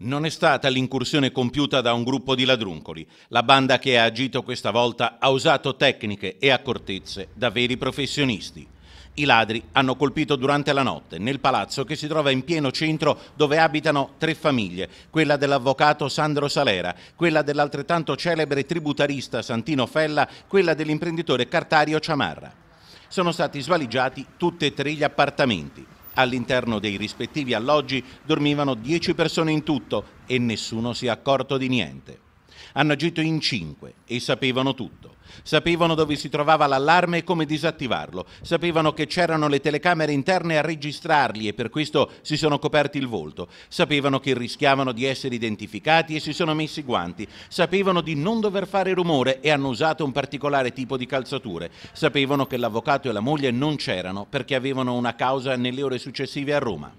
Non è stata l'incursione compiuta da un gruppo di ladruncoli. La banda che ha agito questa volta ha usato tecniche e accortezze da veri professionisti. I ladri hanno colpito durante la notte nel palazzo che si trova in pieno centro dove abitano tre famiglie, quella dell'avvocato Sandro Salera, quella dell'altrettanto celebre tributarista Santino Fella, quella dell'imprenditore cartario Ciamarra. Sono stati svaligiati tutti e tre gli appartamenti. All'interno dei rispettivi alloggi dormivano 10 persone in tutto e nessuno si è accorto di niente. Hanno agito in cinque e sapevano tutto. Sapevano dove si trovava l'allarme e come disattivarlo. Sapevano che c'erano le telecamere interne a registrarli e per questo si sono coperti il volto. Sapevano che rischiavano di essere identificati e si sono messi guanti. Sapevano di non dover fare rumore e hanno usato un particolare tipo di calzature. Sapevano che l'avvocato e la moglie non c'erano perché avevano una causa nelle ore successive a Roma.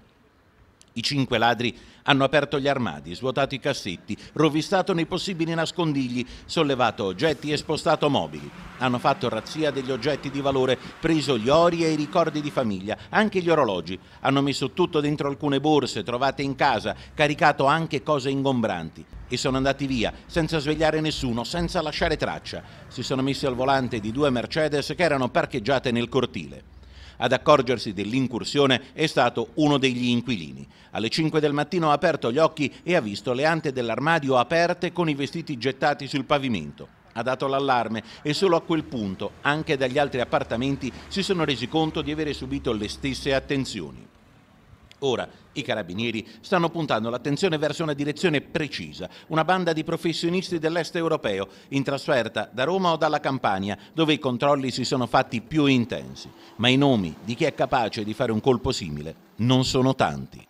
I cinque ladri hanno aperto gli armadi, svuotato i cassetti, rovistato nei possibili nascondigli, sollevato oggetti e spostato mobili. Hanno fatto razzia degli oggetti di valore, preso gli ori e i ricordi di famiglia, anche gli orologi. Hanno messo tutto dentro alcune borse trovate in casa, caricato anche cose ingombranti. E sono andati via, senza svegliare nessuno, senza lasciare traccia. Si sono messi al volante di due Mercedes che erano parcheggiate nel cortile. Ad accorgersi dell'incursione è stato uno degli inquilini. Alle 5 del mattino ha aperto gli occhi e ha visto le ante dell'armadio aperte con i vestiti gettati sul pavimento ha dato l'allarme e solo a quel punto anche dagli altri appartamenti si sono resi conto di avere subito le stesse attenzioni. Ora i carabinieri stanno puntando l'attenzione verso una direzione precisa, una banda di professionisti dell'est europeo in trasferta da Roma o dalla Campania, dove i controlli si sono fatti più intensi, ma i nomi di chi è capace di fare un colpo simile non sono tanti.